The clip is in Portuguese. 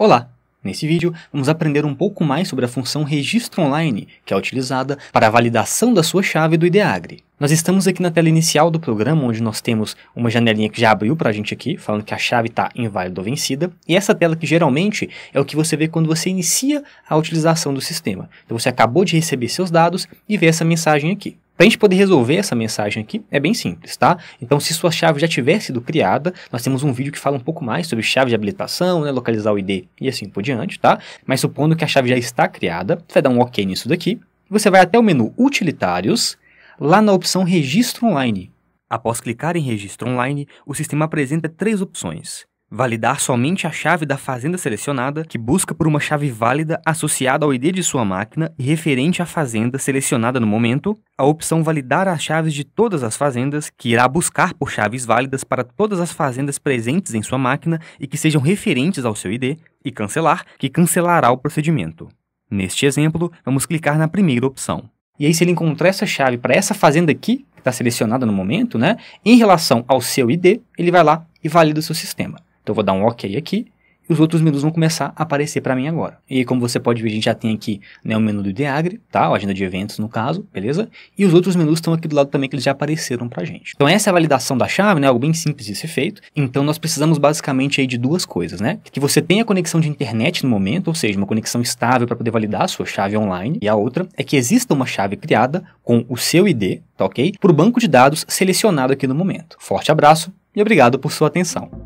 Olá! Nesse vídeo, vamos aprender um pouco mais sobre a função registro online, que é utilizada para a validação da sua chave do IDEAGRE. Nós estamos aqui na tela inicial do programa, onde nós temos uma janelinha que já abriu para a gente aqui, falando que a chave está inválida ou vencida, e essa tela que geralmente é o que você vê quando você inicia a utilização do sistema. Então você acabou de receber seus dados e vê essa mensagem aqui. Para a gente poder resolver essa mensagem aqui, é bem simples, tá? Então, se sua chave já tiver sido criada, nós temos um vídeo que fala um pouco mais sobre chave de habilitação, né, localizar o ID e assim por diante, tá? Mas supondo que a chave já está criada, você vai dar um OK nisso daqui, você vai até o menu Utilitários, lá na opção Registro Online. Após clicar em Registro Online, o sistema apresenta três opções. Validar somente a chave da fazenda selecionada, que busca por uma chave válida associada ao ID de sua máquina e referente à fazenda selecionada no momento. A opção Validar as chaves de todas as fazendas, que irá buscar por chaves válidas para todas as fazendas presentes em sua máquina e que sejam referentes ao seu ID. E Cancelar, que cancelará o procedimento. Neste exemplo, vamos clicar na primeira opção. E aí, se ele encontrar essa chave para essa fazenda aqui, que está selecionada no momento, né, em relação ao seu ID, ele vai lá e valida o seu sistema. Então eu vou dar um OK aqui e os outros menus vão começar a aparecer para mim agora. E como você pode ver, a gente já tem aqui né, o menu do Ideagre, tá? A agenda de eventos, no caso, beleza? E os outros menus estão aqui do lado também, que eles já apareceram para gente. Então essa é a validação da chave, né? Algo bem simples de ser feito. Então nós precisamos basicamente aí de duas coisas, né? Que você tenha conexão de internet no momento, ou seja, uma conexão estável para poder validar a sua chave online. E a outra é que exista uma chave criada com o seu ID, tá ok? Para o banco de dados selecionado aqui no momento. Forte abraço e obrigado por sua atenção.